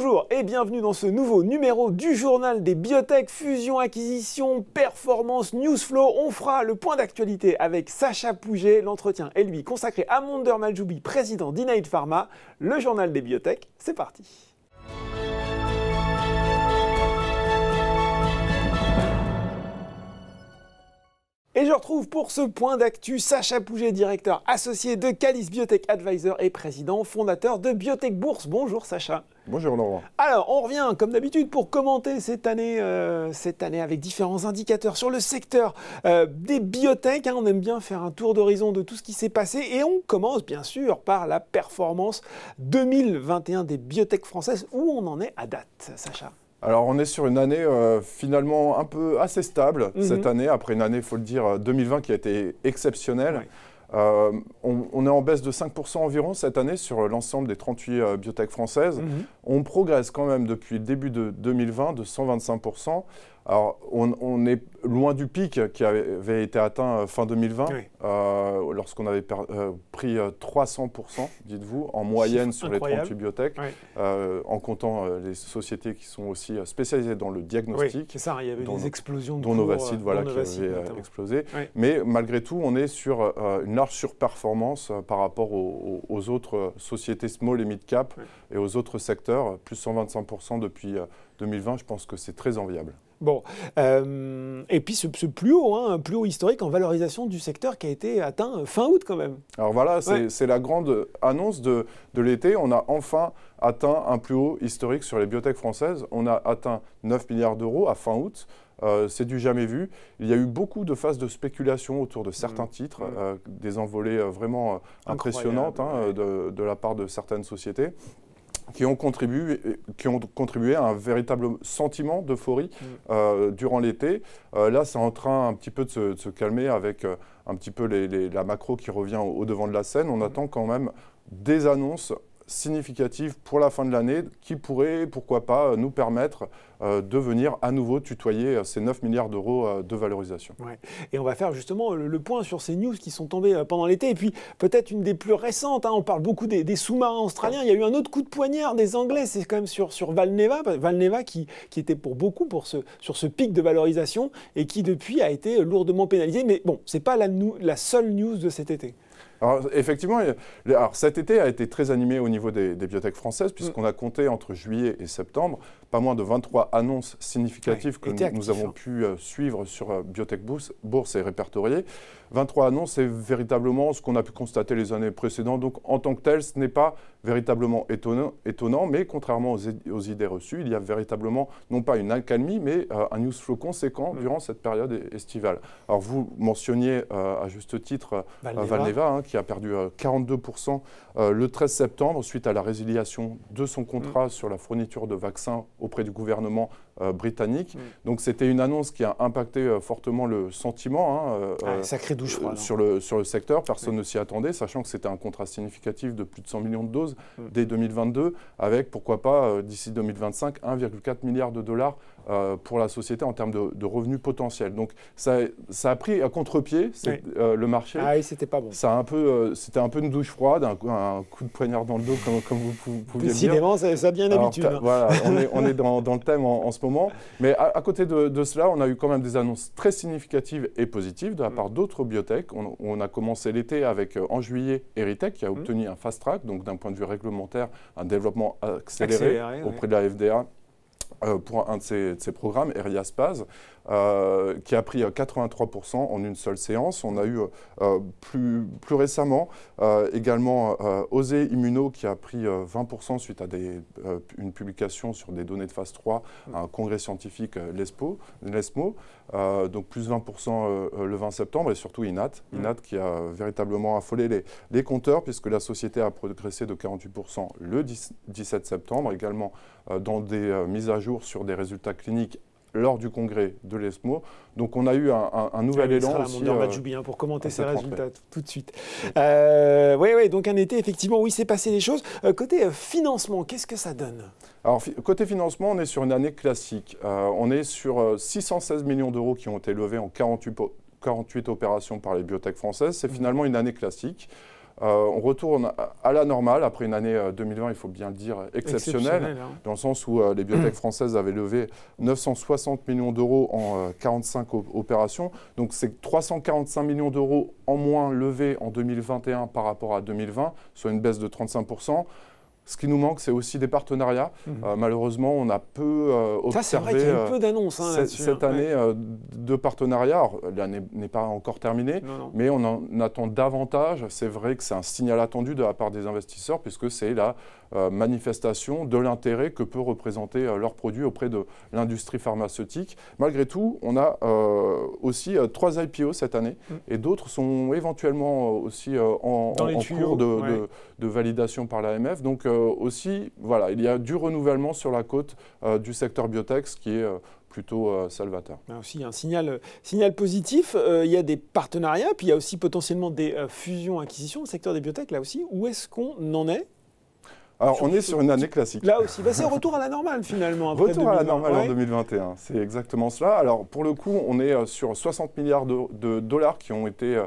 Bonjour et bienvenue dans ce nouveau numéro du journal des biotech, fusion, acquisition, performance, newsflow. On fera le point d'actualité avec Sacha Pouget. L'entretien est lui consacré à Monder Maljoubi, président d'Inaide Pharma. Le journal des biotech, c'est parti. Et je retrouve pour ce point d'actu Sacha Pouget, directeur associé de Calis Biotech Advisor et président fondateur de Biotech Bourse. Bonjour Sacha. Bonjour Laurent. Alors, on revient comme d'habitude pour commenter cette année, euh, cette année avec différents indicateurs sur le secteur euh, des biotech. Hein. on aime bien faire un tour d'horizon de tout ce qui s'est passé et on commence bien sûr par la performance 2021 des biotech françaises où on en est à date, Sacha. Alors on est sur une année euh, finalement un peu assez stable mhm. cette année, après une année, il faut le dire, 2020 euh, qui a été exceptionnelle. Euh, on, est en baisse de 5% environ cette année sur l'ensemble des 38 biotech françaises. Mhm. On progresse quand même depuis le début de 2020 de 125%. Alors, on, est loin du pic qui avait été atteint euh, fin 2020, euh, lorsqu'on avait euh, pris 300%, dites-vous, en moyenne sur les 30 bibliothèques, en comptant les sociétés qui sont aussi spécialisées dans le diagnostic. Oui, c'est ça, il y avait des explosions de Dont voilà, qui avait explosé. Mais malgré tout, on est sur une large surperformance par rapport aux, aux, autres sociétés small et mid-cap et aux autres secteurs, plus 125% depuis 2020, je pense que c'est très enviable. Bon, euh, et puis ce, plus haut, hein, un plus haut historique en valorisation du secteur qui a été atteint fin août quand même. Alors voilà, c'est la grande annonce de, l'été. On a enfin atteint un plus haut historique sur les biotech françaises. On a atteint 9 milliards d'euros à fin août. Euh, c'est du jamais vu. Il y a eu beaucoup de phases de spéculation autour de certains mmh. titres, mmh. Euh, des envolées vraiment impressionnantes hein, de, de la part de certaines sociétés qui ont contribué, qui ont contribué à un véritable sentiment d'euphorie mm. euh, durant l'été. Euh, là, c'est en train un petit peu de se, calmer avec euh, un petit peu la macro qui revient au, devant de la scène. On mm. attend quand même des annonces significative pour la fin de l'année qui pourrait, pourquoi pas, euh, nous permettre euh, de venir à nouveau tutoyer euh, ces 9 milliards d'euros de valorisation. Et on va faire justement le point sur ces news qui sont tombées pendant l'été. Et puis peut-être une des plus récentes, hein. on parle beaucoup des, sous-marins australiens. Il y a eu un autre coup de poignard des Anglais, c'est quand même sur, sur Valneva, Valneva qui, qui était pour beaucoup pour ce, sur ce pic de valorisation et qui depuis a été lourdement pénalisé. Mais bon, ce n'est pas la seule news de cet été. Alors, effectivement, cet été a été très animé au niveau des, des françaises, puisqu'on a compté entre juillet et septembre pas moins de 23 annonces significatives que nous, avons hein. pu euh, suivre sur euh, Biotech Bourse, et répertoriées. 23 annonces, c'est véritablement ce qu'on a pu constater les années précédentes. Donc, en tant que tel, ce n'est pas véritablement étonnant, mais contrairement aux, idées reçues, il y a véritablement, non pas une accalmie, mais euh, un news flow conséquent mm. durant cette période estivale. Alors, vous mentionniez euh, à juste titre euh, Valneva, hein, qui a perdu 42% le 13 septembre suite à la résiliation de son mm. contrat sur la fourniture de vaccins auprès du gouvernement euh, britannique. Mm. Donc c'était une annonce qui a impacté euh, fortement le sentiment hein, euh, ah, hein. sur, le, secteur. Personne ne s'y attendait, sachant que c'était un contrat significatif de plus de 100 millions de doses mm. dès 2022, avec pourquoi pas d'ici 2025 1,4 milliard de dollars euh, pour la société en termes de, revenus potentiels. Donc ça, a pris à contre-pied euh, le marché. Ah c'était pas bon. Ça un peu, euh, c'était un peu une douche froide, un, coup de poignard dans le dos comme, vous, pouvez le dire. Décidément, ça, ça devient hein. Voilà, on est, dans, le thème en, ce moment. Mais à, côté de, cela, on a eu quand même des annonces très significatives et positives de la mm. part d'autres biotech. On, a commencé l'été avec en juillet Eritech qui a mm. obtenu un fast track, donc d'un point de vue réglementaire, un développement accéléré, auprès de la FDA euh, pour un de ses, programmes, Eria Paz. Euh, qui a pris 83% euh, en une seule séance. On a eu euh, plus, récemment également Osé Immuno qui a pris 20% suite à une publication sur des données de phase 3 à un congrès scientifique l'ESMO, donc plus 20% le 20 septembre et surtout INAT, mm. INAT qui a véritablement affolé les, compteurs puisque la société a progressé de 48% le 17 septembre, également dans des mises à jour sur des résultats cliniques lors du congrès de l'ESMO. Donc on a eu un, un, un nouvel ah élan. élan sera aussi. Euh, pour commenter ces résultats tout de suite. Oui, euh, oui, donc un été, effectivement, oui, s'est passé des choses. Euh, côté euh, financement, qu'est-ce que ça donne Alors, côté financement, on est sur une année classique. on est sur 616 millions d'euros qui ont été levés en 48, 48 opérations par les biotech françaises. C'est mmh. finalement une année classique. Euh, on retourne à la normale après une année 2020, euh, il faut bien le dire, exceptionnelle, hein. dans le sens où euh, les bibliothèques mm. françaises avaient levé 960 millions d'euros en 45 opérations. Donc c'est 345 millions d'euros en moins levés en 2021 par rapport à 2020, soit une baisse de 35%. Ce qui nous manque, c'est aussi des partenariats. Mhm. Euh, malheureusement, on a peu euh, observé. y a eu euh, peu d'annonces hein, cette, hein. année de partenariats. L'année n'est pas encore terminée, mais on en attend davantage. C'est vrai que c'est un signal attendu de la part des investisseurs, puisque c'est la manifestation de l'intérêt que peut représenter leur produit auprès de l'industrie pharmaceutique. Malgré tout, on a aussi trois IPO cette année, mm. et d'autres sont éventuellement aussi en, cours de, validation par l'AMF. Donc euh, aussi, voilà, il y a du renouvellement sur la côte euh, du secteur biotech, ce qui est euh, plutôt salvateur. Mais ah, aussi un signal, signal positif. il y a des partenariats, puis il y a aussi potentiellement des fusions-acquisitions. Le secteur des biotech, là aussi, où est-ce qu'on en est alors, on est sur une année classique. Là aussi, bah, c'est c'est retour à la normale finalement. retour à la normale en 2021, c'est exactement cela. Alors, pour le coup, on est sur 60 milliards de dollars qui ont été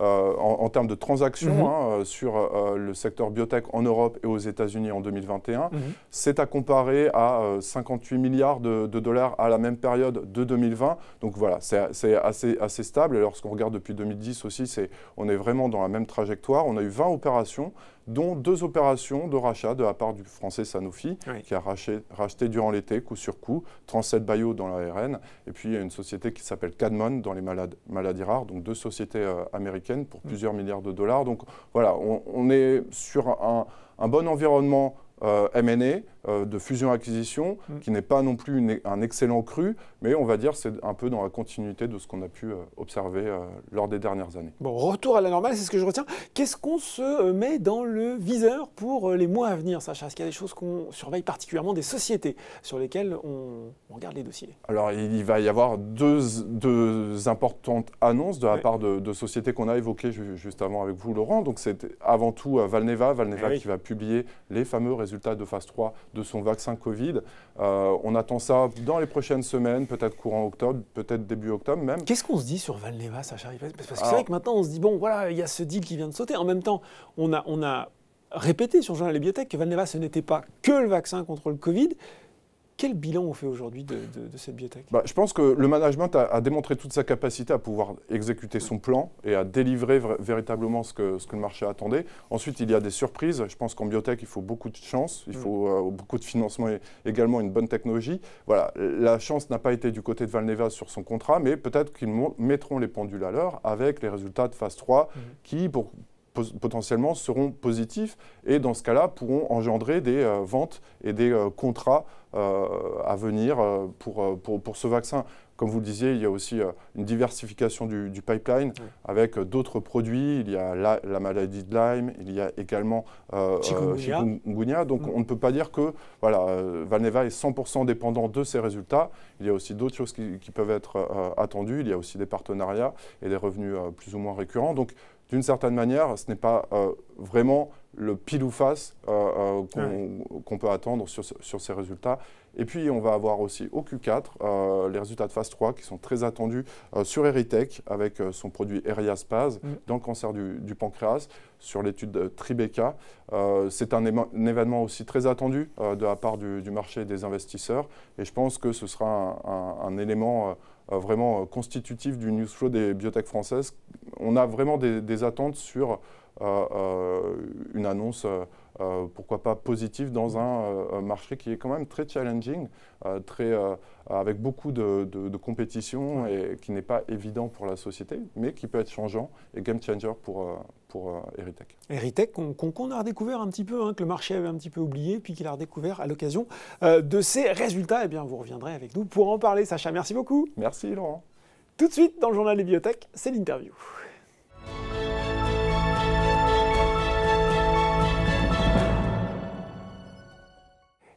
euh, en, termes de transactions mhm. hein, euh, sur euh, le secteur biotech en Europe et aux États-Unis en 2021. Mhm. C'est à comparer à 58 milliards de, dollars à la même période de 2020. Donc voilà, c'est assez, assez, stable. Et lorsqu'on regarde depuis 2010 aussi, c'est on est vraiment dans la même trajectoire. On a eu 20 opérations dont deux opérations de rachat de la part du français Sanofi, qui a racheté, durant l'été, coup sur coup, 37 Bio dans la et puis il y a une société qui s'appelle Cadmon dans les maladies rares, donc deux sociétés euh, américaines pour mm. plusieurs milliards de dollars. Donc voilà, on, est sur un, bon environnement euh, MNE euh, de fusion-acquisition, mm. qui n'est pas non plus un excellent cru, mais on va dire c'est un peu dans la continuité de ce qu'on a pu euh, observer euh, lors des dernières années. Bon, retour à la normale, c'est ce que je retiens. Qu'est-ce qu'on se met dans le viseur pour les mois à venir, Sacha Est-ce qu'il y a des choses qu'on surveille particulièrement, des sociétés sur lesquelles on, regarde les dossiers Alors, il, va y avoir deux, deux importantes annonces de la part de, sociétés qu'on a évoquées juste avant avec vous, Laurent. Donc, c'est avant tout Valneva, Valneva eh qui va publier les fameux résultats de phase 3 de son vaccin Covid. Euh, on attend ça dans les prochaines semaines, peut-être courant octobre, peut-être début octobre même. Qu'est-ce qu'on se dit sur Valneva, Sacha Parce que c'est vrai que maintenant, on se dit, bon, voilà, il y a ce deal qui vient de sauter. En même temps, on a, on a répété sur Journal Bibliothèque que Valneva, ce n'était pas que le vaccin contre le Covid, quel bilan on fait aujourd'hui de, cette biotech bah, Je pense que le management a, démontré toute sa capacité à pouvoir exécuter son plan et à délivrer véritablement ce que, le marché attendait. Ensuite, il y a des surprises. Je pense qu'en biotech, il faut beaucoup de chance, il faut mm. euh, beaucoup de financement et également une bonne technologie. Voilà, la chance n'a pas été du côté de Valneva sur son contrat, mais peut-être qu'ils mettront les pendules à l'heure avec les résultats de phase 3 mm. qui, pour, potentiellement seront positifs et dans ce cas-là pourront engendrer des euh, ventes et des euh, contrats euh, à venir pour, pour, ce vaccin. Comme vous le disiez, il y a aussi une diversification du, pipeline avec d'autres produits. Il y a la, maladie de Lyme, il y a également chikungunya. Donc mm. on ne peut pas dire que voilà, Valneva est 100% dépendant de ces résultats. Il y a aussi d'autres choses qui, qui, peuvent être attendues. Il y a aussi des partenariats et des revenus plus ou moins récurrents. Donc d'une certaine manière, ce n'est pas euh, vraiment le pile ou face euh, euh, qu'on peut attendre sur, ces résultats. Et puis, on va avoir aussi au Q4 les résultats de phase 3 qui sont très attendus sur Eritech avec son produit Eriaspase mm. dans le cancer du, pancréas, sur l'étude Tribeca. C'est un, événement aussi très attendu de la part du, marché marché des investisseurs et je pense que ce sera un, un élément euh, vraiment euh, constitutif du news flow des biotech françaises. On a vraiment des attentes sur euh, une annonce. Euh, pourquoi pas positif dans mm. euh, un marché qui est quand même très challenging, euh, très, avec beaucoup de, compétition et qui n'est pas évident pour la société, mais qui peut être changeant et game changer pour, pour Eritech. Eritech, qu'on a redécouvert un petit peu, hein, que le marché avait un petit peu oublié, puis qu'il a redécouvert à l'occasion de ses résultats. Eh bien, vous reviendrez avec nous pour en parler, Sacha. Merci beaucoup. Merci, Laurent. Tout de suite, dans le journal des biotech, c'est l'interview.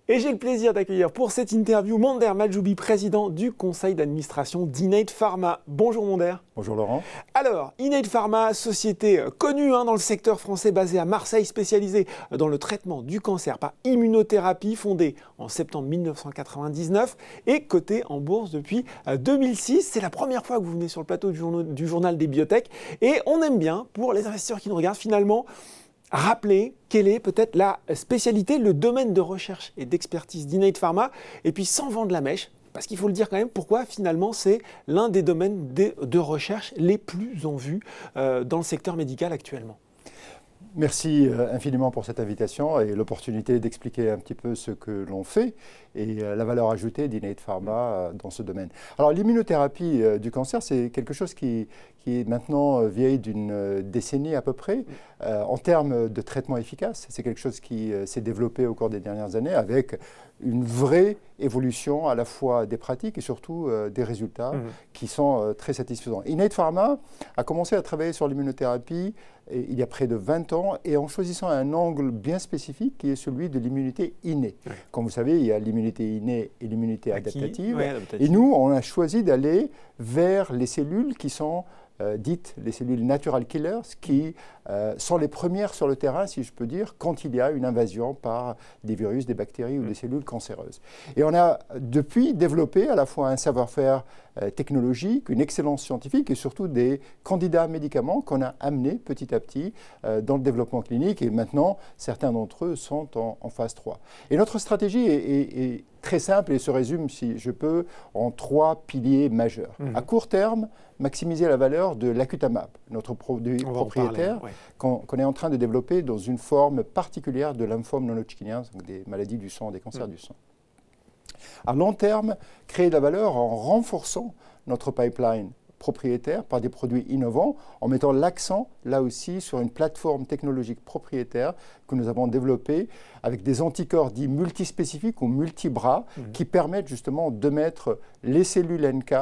Et j'ai le plaisir d'accueillir pour cette interview Mondaire Majoubi, président du conseil d'administration d'Innate Pharma. Bonjour Mondaire. Bonjour Laurent. Alors, Innate Pharma, société euh, connue hein, dans le secteur français basée à Marseille, spécialisée euh, dans le traitement du cancer par immunothérapie, fondée en septembre 1999 et cotée en bourse depuis 2006. Euh, C'est la première fois que vous venez sur le plateau du, journal, du journal des biotech et on aime bien, pour les investisseurs qui nous regardent finalement, rappeler quelle est peut-être la spécialité, le domaine de recherche et d'expertise d'Innate Pharma, et puis sans vendre la mèche, parce qu'il faut le dire quand même, pourquoi finalement c'est l'un des domaines de recherche les plus en vue euh, dans le secteur médical actuellement. Merci euh, infiniment pour cette invitation et l'opportunité d'expliquer un petit peu ce que l'on fait et euh, la valeur ajoutée d'Innate Pharma euh, dans ce domaine. Alors l'immunothérapie du cancer, c'est quelque chose qui, est maintenant vieille d'une décennie à peu près. en termes de traitement efficace, c'est quelque chose qui s'est développé au cours des dernières années avec une vraie évolution à la fois des pratiques et surtout des résultats mmh. qui sont très satisfaisants. Innate Pharma a commencé à travailler sur l'immunothérapie il y a près de 20 ans, et en choisissant un angle bien spécifique qui est celui de l'immunité innée. Comme vous savez, il y a l'immunité innée et l'immunité adaptative. Et nous, on a choisi d'aller vers les cellules qui sont euh, dites les cellules natural killers, qui euh, sont les premières sur le terrain, si je peux dire, quand il y a une invasion par des virus, des bactéries ou des mm. cellules cancéreuses. Et on a depuis développé à la fois un savoir-faire euh, technologique, une excellence scientifique et surtout des candidats médicaments qu'on a amenés petit à petit dans le développement clinique. Et maintenant, certains d'entre eux sont en, phase 3. Et notre stratégie est, est très simple et se résume, si je peux, en trois piliers majeurs. Mhm. À court terme, maximiser la valeur de l'acutamab, notre produit propriétaire, qu'on est en train de développer dans une forme particulière de lymphome non hodgkinien, des maladies du sang, des cancers mhm. du sang. À long terme, créer de la valeur en renforçant notre pipeline propriétaire par des produits innovants, en mettant l'accent là aussi sur une plateforme technologique propriétaire que nous avons développée avec des anticorps dits multispécifiques ou multi-bras mhm. qui permettent justement de mettre les cellules NK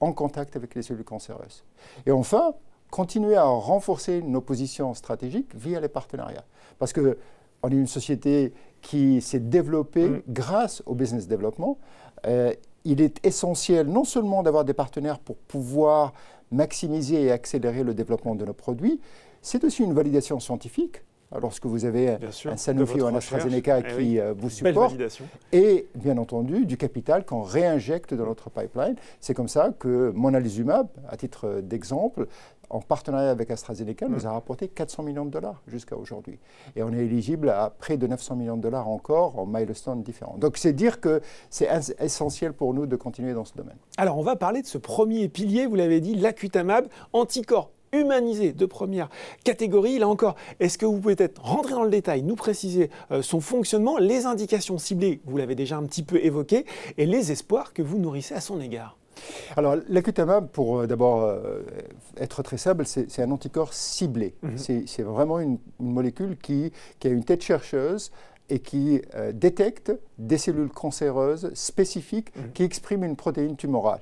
en contact avec les cellules cancéreuses. Et enfin, continuer à renforcer nos positions stratégiques via les partenariats. Parce que on est une société qui s'est développée mm. grâce au business development. Euh, il est essentiel non seulement d'avoir des partenaires pour pouvoir maximiser et accélérer le développement de nos produits, c'est aussi une validation scientifique euh, lorsque vous avez euh, un Sanofi ou un AstraZeneca eh qui euh, vous supporte, et bien entendu du capital qu'on réinjecte dans notre pipeline. C'est comme ça que Monalizumab, à titre d'exemple, en partenariat avec AstraZeneca, nous mm. a rapporté 400 millions de dollars jusqu'à aujourd'hui. Et on est éligible à près de 900 millions de dollars encore en milestones différents. Donc c'est dire que c'est essentiel pour nous de continuer dans ce domaine. Alors on va parler de ce premier pilier, vous l'avez dit, l'acutamab, anticorps humanisé de première catégorie. Là encore, est-ce que vous pouvez peut-être rentrer dans le détail, nous préciser euh, son fonctionnement, les indications ciblées, vous l'avez déjà un petit peu évoqué, et les espoirs que vous nourrissez à son égard alors, l'acutamab, pour euh, d'abord euh, être très simple, c'est un anticorps ciblé. Mhm. C'est vraiment une, molécule qui, a une tête chercheuse et qui détecte des cellules cancéreuses spécifiques mhm. qui expriment une protéine tumorale.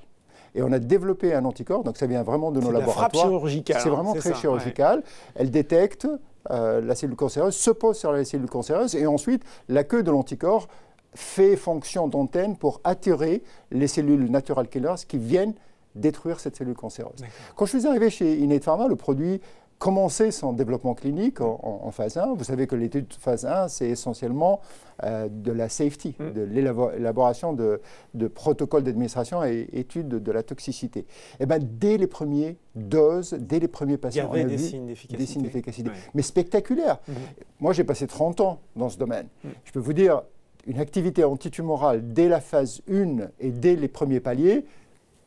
Et on a développé un anticorps, donc ça vient vraiment de nos laboratoires. C'est chirurgicale. C'est vraiment très chirurgical. Elle détecte euh, la cellule cancéreuse, se pose sur la cellule cancéreuse, et ensuite la queue de l'anticorps fait fonction d'antenne pour attirer les cellules natural killers qui viennent détruire cette cellule cancéreuse. Quand je suis arrivé chez Inet Pharma, le produit Commencer son développement clinique en, phase 1. Vous savez que l'étude phase 1, c'est essentiellement euh, de la safety, mm. de l'élaboration de, protocoles d'administration et études de, la toxicité. Et eh ben, dès les premières doses, dès les premiers patients, Il y avait on a des, signes d'efficacité. Mais spectaculaire mm-hmm. Moi, j'ai passé 30 ans dans ce domaine. Mm. Je peux vous dire, une activité antitumorale dès la phase 1 et dès les premiers paliers,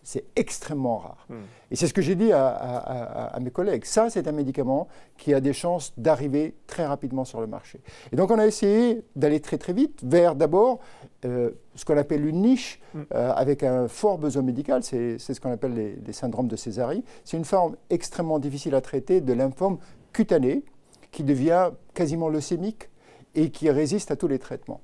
c'est extrêmement rare. Hmm. Et c'est ce que j'ai dit à, mes collègues. Ça, c'est un médicament qui a des chances d'arriver très rapidement sur le marché. Et donc, on a essayé d'aller très très vite vers d'abord euh, ce qu'on appelle une niche hmm. euh, avec un fort besoin médical. C'est ce qu'on appelle les, syndromes de Césarie. C'est une forme extrêmement difficile à traiter de l'informe cutanée qui devient quasiment leucémique et qui résiste à tous les traitements.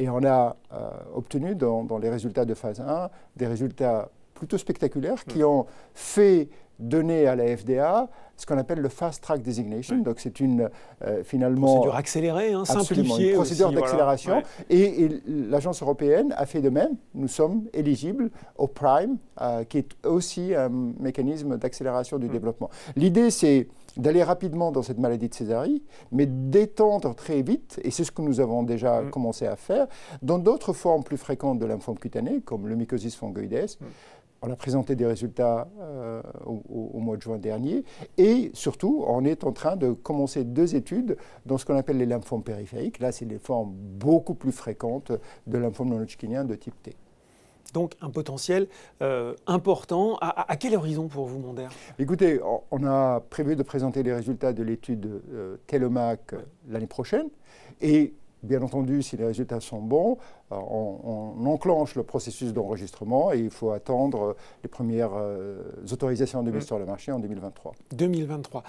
Et on a euh, obtenu dans, dans les résultats de phase 1 des résultats plutôt spectaculaires qui ont fait donner à la FDA ce qu'on appelle le fast track designation. Donc c'est une euh, finalement hein, procédure accélérée, hein, simplifiée, une procédure d'accélération. Et, l'agence européenne a fait de même. Nous sommes éligibles au Prime, euh, qui est aussi un mécanisme d'accélération du mm. développement. L'idée c'est d'aller rapidement dans cette maladie de Césarie, mais d'étendre très vite, et c'est ce que nous avons déjà mm. commencé à faire, dans d'autres formes plus fréquentes de lymphome cutanée, comme le mycosis fongoides, on a présenté des résultats euh, au, mois de juin dernier. Et surtout, on est en train de commencer deux études dans ce qu'on appelle les lymphomes périphériques. Là, c'est des formes beaucoup plus fréquentes de lymphomes non hodgkinien de type T. Donc un potentiel euh, important. À, quel horizon pour vous, Mondaire Écoutez, on a prévu de présenter les résultats de l'étude euh, TELOMAC l'année prochaine. Et Bien entendu, si les résultats sont bons, euh, on, enclenche le processus d'enregistrement et il faut attendre euh, les premières euh, autorisations de mise mm. sur le marché en 2023. 2023.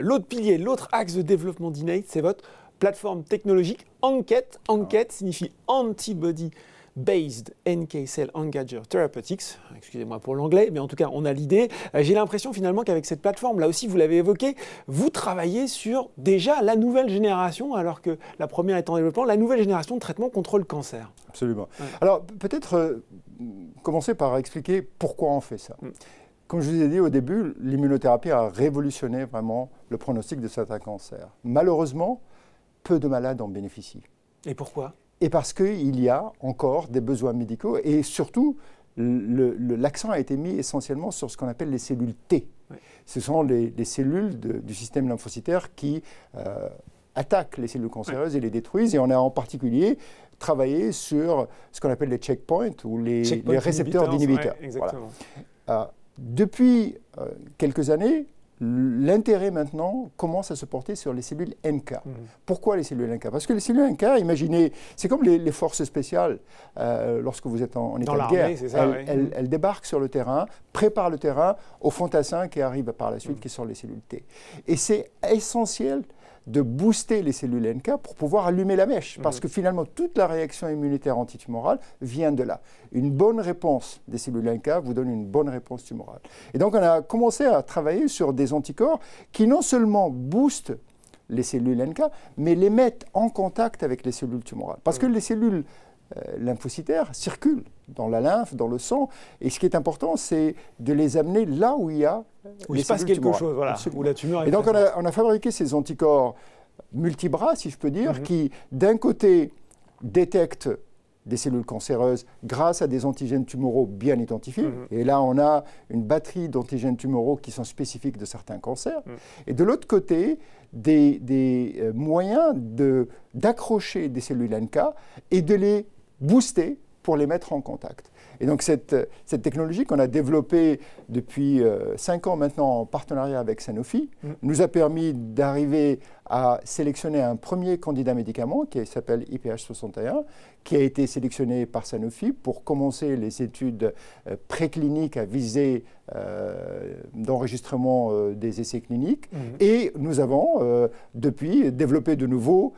l'autre pilier, l'autre axe de développement d'Inate, c'est votre plateforme technologique Enquête. Enquête signifie antibody Based NK Cell Engager Therapeutics. Excusez-moi pour l'anglais, mais en tout cas, on a l'idée. Euh, j'ai l'impression finalement qu'avec cette plateforme, là aussi, vous l'avez évoqué, vous travaillez sur déjà la nouvelle génération, alors que la première est en développement, la nouvelle génération de traitement contre le cancer. Absolument. Alors, peut-être euh, commencer par expliquer pourquoi on fait ça. Mm. Comme je vous ai dit au début, l'immunothérapie a révolutionné vraiment le pronostic de certains cancers. Malheureusement, peu de malades en bénéficient. Et pourquoi et parce qu'il y a encore des besoins médicaux et surtout l'accent a été mis essentiellement sur ce qu'on appelle les cellules T. Ce sont les, cellules du système lymphocytaire qui euh, attaquent les cellules cancéreuses et les détruisent. Et on a en particulier travaillé sur ce qu'on appelle les checkpoints ou les, récepteurs d'inhibiteurs. Euh, depuis euh, quelques années, L'intérêt maintenant commence à se porter sur les cellules NK. Mhm. Pourquoi les cellules NK Parce que les cellules NK, imaginez, c'est comme les, forces spéciales euh, lorsque vous êtes en, état de guerre. Mhm. elles, débarquent sur le terrain, préparent le terrain aux fantassins qui arrivent par la suite, mhm. qui sont les cellules T. Et c'est essentiel de booster les cellules NK pour pouvoir allumer la mèche. Mhm. Parce que finalement, toute la réaction immunitaire antitumorale vient de là. Une bonne réponse des cellules NK vous donne une bonne réponse tumorale. Et donc, on a commencé à travailler sur des anticorps qui non seulement boostent les cellules NK, mais les mettent en contact avec les cellules tumorales. Parce que mhm. les cellules euh, lymphocytaires circulent dans la lymphe, dans le sang. Et ce qui est important, c'est de les amener là où il y a où il se passe quelque chose, voilà, la tumeur Et donc on a, fabriqué ces anticorps multibras, si je peux dire, mhm. qui d'un côté détectent des cellules cancéreuses grâce à des antigènes tumoraux bien identifiés. Mhm. Et là, on a une batterie d'antigènes tumoraux qui sont spécifiques de certains cancers. Mhm. Et de l'autre côté, des, euh, moyens d'accrocher des cellules NK et de les booster pour les mettre en contact. Et donc cette, technologie qu'on a développée depuis 5 euh, ans maintenant en partenariat avec Sanofi mm. nous a permis d'arriver à sélectionner un premier candidat médicament qui s'appelle IPH61, qui a été sélectionné par Sanofi pour commencer les études euh, précliniques à viser euh, d'enregistrement des essais cliniques. Mm. Et nous avons, depuis, développé de nouveaux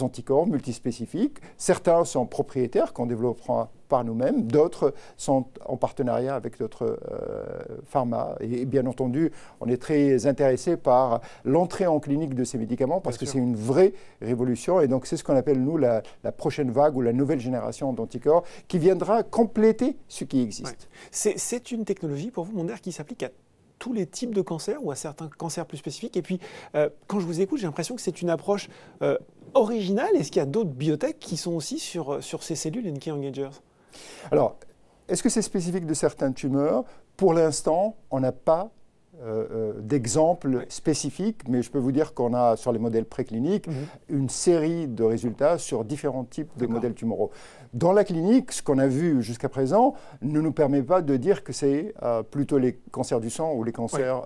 anticorps multispécifiques. Certains sont propriétaires qu'on développera par nous-mêmes, d'autres sont en partenariat avec d'autres euh, pharma. Et, bien entendu, on est très intéressé par l'entrée en clinique de ces médicaments parce que c'est une vraie révolution. Et donc, c'est ce qu'on appelle, nous, la, prochaine vague ou la nouvelle génération d'anticorps qui viendra compléter ce qui existe. C'est une technologie, pour vous, mon qui s'applique à tous les types de cancers ou à certains cancers plus spécifiques. Et puis, euh, quand je vous écoute, j'ai l'impression que c'est une approche euh, originale. Est-ce qu'il y a d'autres biotech qui sont aussi sur, sur ces cellules NK engagers alors, est-ce que c'est spécifique de certaines tumeurs Pour l'instant, on n'a pas euh, euh, d'exemple d'exemples spécifiques, mais je peux vous dire qu'on a sur les modèles précliniques mhm. une série de résultats sur différents types de modèles tumoraux. Dans la clinique, ce qu'on a vu jusqu'à présent ne nous permet pas de dire que c'est euh, plutôt les cancers du sang ou les cancers,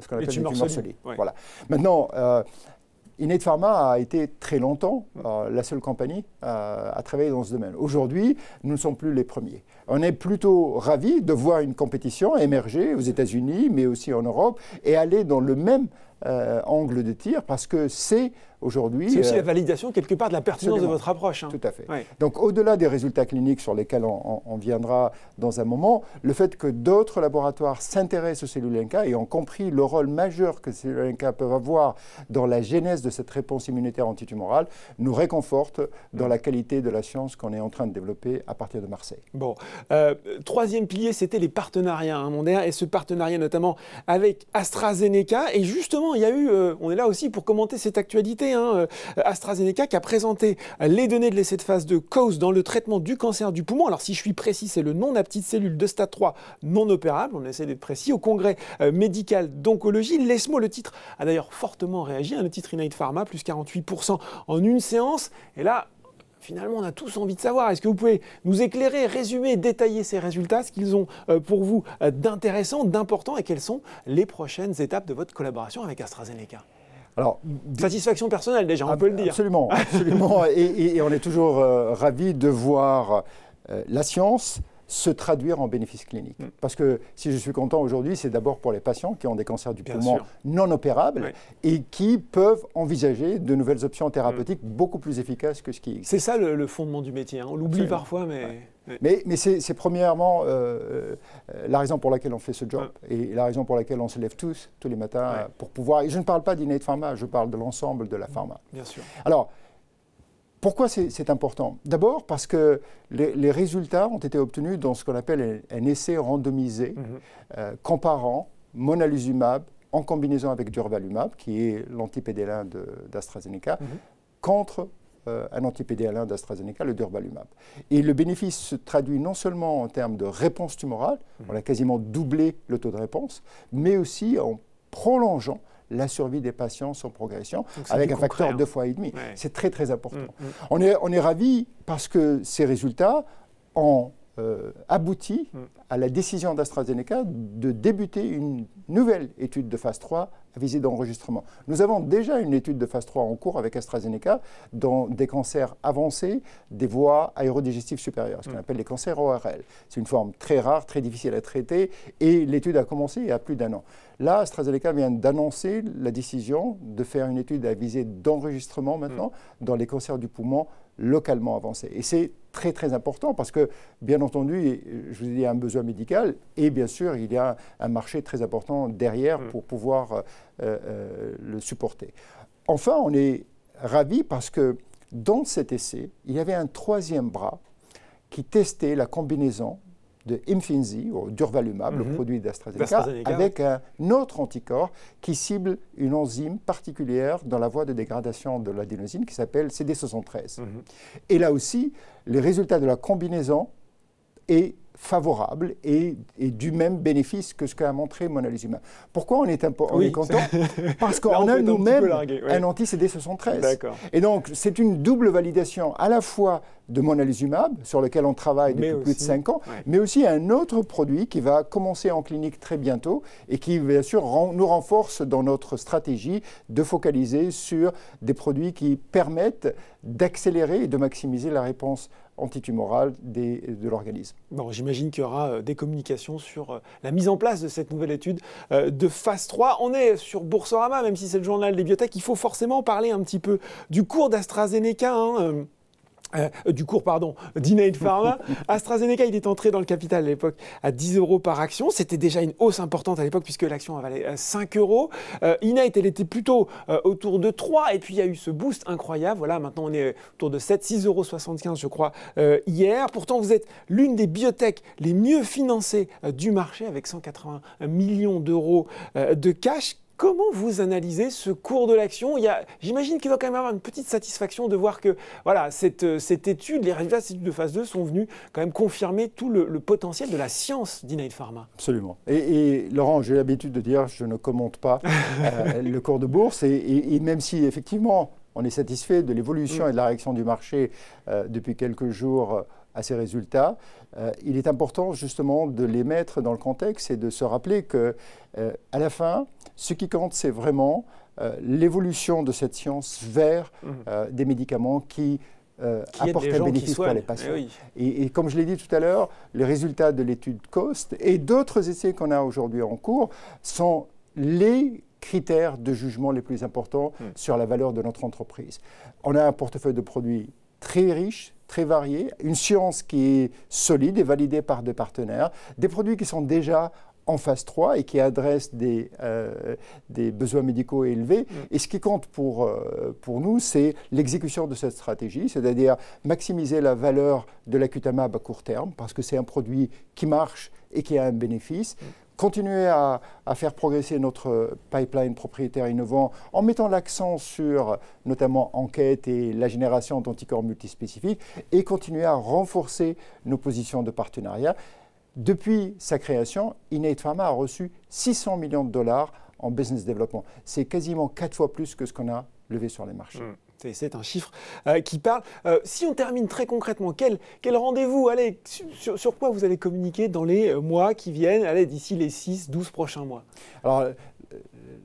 ce qu'on appelle les tumeurs, Voilà. Maintenant, Inet Pharma a été très longtemps euh, la seule compagnie euh, à travailler dans ce domaine. Aujourd'hui, nous ne sommes plus les premiers. On est plutôt ravis de voir une compétition émerger aux États-Unis, mais aussi en Europe, et aller dans le même euh, angle de tir, parce que c'est aujourd'hui. C'est aussi euh, la validation quelque part de la pertinence de votre approche. Hein. Tout à fait. Donc au-delà des résultats cliniques sur lesquels on, viendra dans un moment, le fait que d'autres laboratoires s'intéressent aux cellules NK et ont compris le rôle majeur que ces cellules NK peuvent avoir dans la genèse de cette réponse immunitaire antitumorale nous réconforte dans la qualité de la science qu'on est en train de développer à partir de Marseille. Bon, euh, troisième pilier, c'était les partenariats hein, mondiaux et ce partenariat notamment avec AstraZeneca. Et justement, il y a eu, euh, on est là aussi pour commenter cette actualité. Hein, euh, AstraZeneca qui a présenté les données de l'essai de phase 2 cause dans le traitement du cancer du poumon. Alors si je suis précis, c'est le non petite cellule de stade 3 non opérable, on essaie d'être précis, au congrès euh, médical d'oncologie. L'ESMO, le titre a d'ailleurs fortement réagi, hein, le titre Inite Pharma, plus 48% en une séance. Et là, finalement, on a tous envie de savoir. Est-ce que vous pouvez nous éclairer, résumer, détailler ces résultats, ce qu'ils ont euh, pour vous d'intéressant, d'important et quelles sont les prochaines étapes de votre collaboration avec AstraZeneca alors, satisfaction personnelle déjà, on peut le dire. Absolument, absolument. et, on est toujours ravi euh, ravis de voir euh, la science se traduire en bénéfices cliniques. Mm. Parce que si je suis content aujourd'hui, c'est d'abord pour les patients qui ont des cancers du poumon non opérables et qui peuvent envisager de nouvelles options thérapeutiques mm. beaucoup plus efficaces que ce qui existe. C'est ça le, fondement du métier. Hein. On l'oublie parfois, mais... Mais, mais c'est premièrement euh, euh, la raison pour laquelle on fait ce job et la raison pour laquelle on se lève tous, tous les matins, pour pouvoir. Et je ne parle pas d'Innate Pharma, je parle de l'ensemble de la mm. pharma. Bien sûr. Alors, pourquoi c'est important D'abord parce que les, résultats ont été obtenus dans ce qu'on appelle un, essai randomisé, mm-hmm. euh, comparant monalizumab en combinaison avec durvalumab, qui est l'antipédélin d'AstraZeneca, mm-hmm. contre euh, un anti 1 d'AstraZeneca, le durvalumab. Et le bénéfice se traduit non seulement en termes de réponse tumorale, mmh. on a quasiment doublé le taux de réponse, mais aussi en prolongeant la survie des patients sans progression avec un facteur de hein. deux fois et demi. C'est très très important. Mmh, mmh. On est, on est ravis parce que ces résultats, en euh, abouti à la décision d'AstraZeneca de débuter une nouvelle étude de phase 3 visée d'enregistrement. Nous avons déjà une étude de phase 3 en cours avec AstraZeneca dans des cancers avancés des voies aérodigestives supérieures, ce qu'on mm. appelle les cancers ORL. C'est une forme très rare, très difficile à traiter et l'étude a commencé il y a plus d'un an. Là, AstraZeneca vient d'annoncer la décision de faire une étude à visée d'enregistrement maintenant mm. dans les cancers du poumon localement avancé Et c'est très très important parce que, bien entendu, je vous ai dit, il y a un besoin médical et bien sûr, il y a un marché très important derrière mm. pour pouvoir euh, euh, le supporter. Enfin, on est ravis parce que dans cet essai, il y avait un troisième bras qui testait la combinaison de Imfinzi, ou durvalumab, mhm. produit d'AstraZeneca, avec un autre anticorps qui cible une enzyme particulière dans la voie de dégradation de l'adénosine qui s'appelle CD73. Mhm. Et là aussi, les résultats de la combinaison est favorable et, du même bénéfice que ce qu'a montré monalizumab. Pourquoi on est, content Parce qu'on a nous-mêmes un anti-CD73. Et donc, c'est une double validation à la fois de monalizumab, sur lequel on travaille depuis plus de 5 ans, mais aussi un autre produit qui va commencer en clinique très bientôt et qui, bien sûr, nous renforce dans notre stratégie de focaliser sur des produits qui permettent d'accélérer et de maximiser la réponse antitumorale des, de l'organisme. Bon, j'imagine qu'il y aura euh, des communications sur euh, la mise en place de cette nouvelle étude euh, de phase 3. On est sur Boursorama, même si c'est le journal des biotech, il faut forcément parler un petit peu du cours d'AstraZeneca. Hein, euh, du cours, pardon, d'Inate Pharma. AstraZeneca, il est entré dans le capital à l'époque à 10 euros par action. C'était déjà une hausse importante à l'époque puisque l'action valait 5 euh, euros. Euh, elle était plutôt autour de 3 et puis il y a eu ce boost incroyable. Voilà, maintenant on est autour de 7, 6,75 euros, je crois, hier. Pourtant, vous êtes l'une des biotech les mieux financées du marché avec 180 millions d'euros de cash. Comment vous analysez ce cours de l'action J'imagine qu'il doit quand même avoir une petite satisfaction de voir que voilà, cette, euh, étude, les résultats de cette étude de phase 2 sont venus quand même confirmer tout le, potentiel de la science d'Inate Pharma. Absolument. Et, Laurent, j'ai l'habitude de dire je ne commente pas euh, le cours de bourse. Et, même si effectivement on est satisfait de l'évolution mm. et de la réaction du marché euh, depuis quelques jours à ces résultats, euh, il est important justement de les mettre dans le contexte et de se rappeler que euh, à la fin, ce qui compte, c'est vraiment euh, l'évolution de cette science vers mmh. des médicaments qui apportent un bénéfice pour les patients. Eh et, comme je l'ai dit tout à l'heure, les résultats de l'étude COST et d'autres essais qu'on a aujourd'hui en cours sont les critères de jugement les plus importants mmh. sur la valeur de notre entreprise. On a un portefeuille de produits très riche, très variés, une science qui est solide et validée par des partenaires, des produits qui sont déjà en phase 3 et qui adressent des, euh, des besoins médicaux élevés. Mm. Et ce qui compte pour, euh, pour nous, c'est l'exécution de cette stratégie, c'est-à-dire maximiser la valeur de l'acutamab à court terme, parce que c'est un produit qui marche et qui a un bénéfice. Mm continuer à, faire progresser notre pipeline propriétaire innovant en mettant l'accent sur notamment enquête et la génération d'anticorps multispécifiques et continuer à renforcer nos positions de partenariat. Depuis sa création, Innate Pharma a reçu 600 millions de dollars en business development. C'est quasiment quatre fois plus que ce qu'on a levé sur les marchés. Mmh. C'est un chiffre euh, qui parle. Euh, si on termine très concrètement, quel, rendez-vous Allez, sur, quoi vous allez communiquer dans les euh, mois qui viennent Allez, d'ici les 6, 12 prochains mois Alors,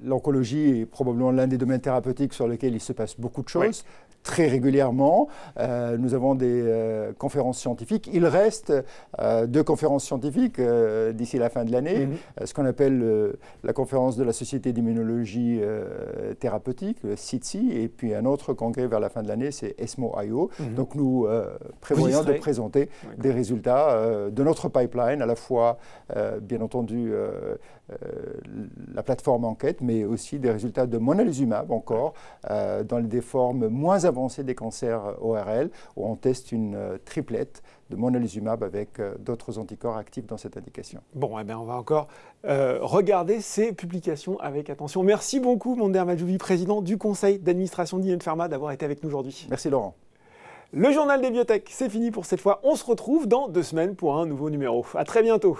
l'oncologie est probablement l'un des domaines thérapeutiques sur lesquels il se passe beaucoup de choses très régulièrement. Euh, nous avons des euh, conférences scientifiques. Il reste euh, deux conférences scientifiques d'ici la fin de l'année, mhm. ce qu'on appelle la conférence de la Société d'immunologie thérapeutique, le CITSI, et puis un autre congrès vers la fin de l'année, c'est ESMO-IO. Mhm. Donc nous prévoyons de présenter des résultats de notre pipeline, à la fois, bien entendu, la plateforme enquête, mais aussi des résultats de monalizumab encore, dans des formes moins avancées avancer des cancers ORL, où on teste une euh, triplette de monalizumab avec euh, d'autres anticorps actifs dans cette indication. Bon, eh bien, on va encore euh, regarder ces publications avec attention. Merci beaucoup, Monder Majouvi, président du conseil d'administration d'Inferma, d'avoir été avec nous aujourd'hui. Merci, Laurent. Le journal des biotech, c'est fini pour cette fois. On se retrouve dans deux semaines pour un nouveau numéro. À très bientôt.